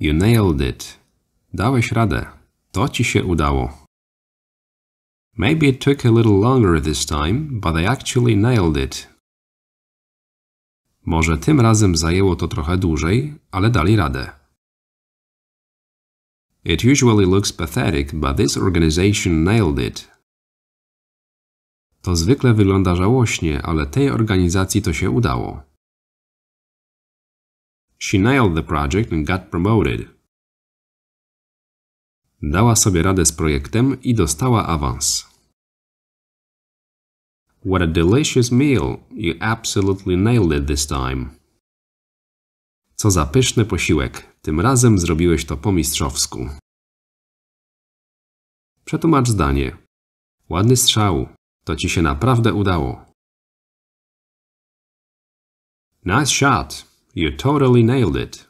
You nailed it. Dałeś radę. To ci się udało. Maybe it took a little longer this time, but I actually nailed it. Może tym razem zajęło to trochę dłużej, ale dali radę. It usually looks pathetic, but this organization nailed it. To zwykle wygląda żałośnie, ale tej organizacji to się udało. She nailed the project and got promoted. Dała sobie radę z projektem i dostała awans. What a delicious meal! You absolutely nailed it this time. Co za pyszny posiłek. Tym razem zrobiłeś to po mistrzowsku. Przetłumacz zdanie. Ładny strzał. To ci się naprawdę udało. Nice shot. You totally nailed it.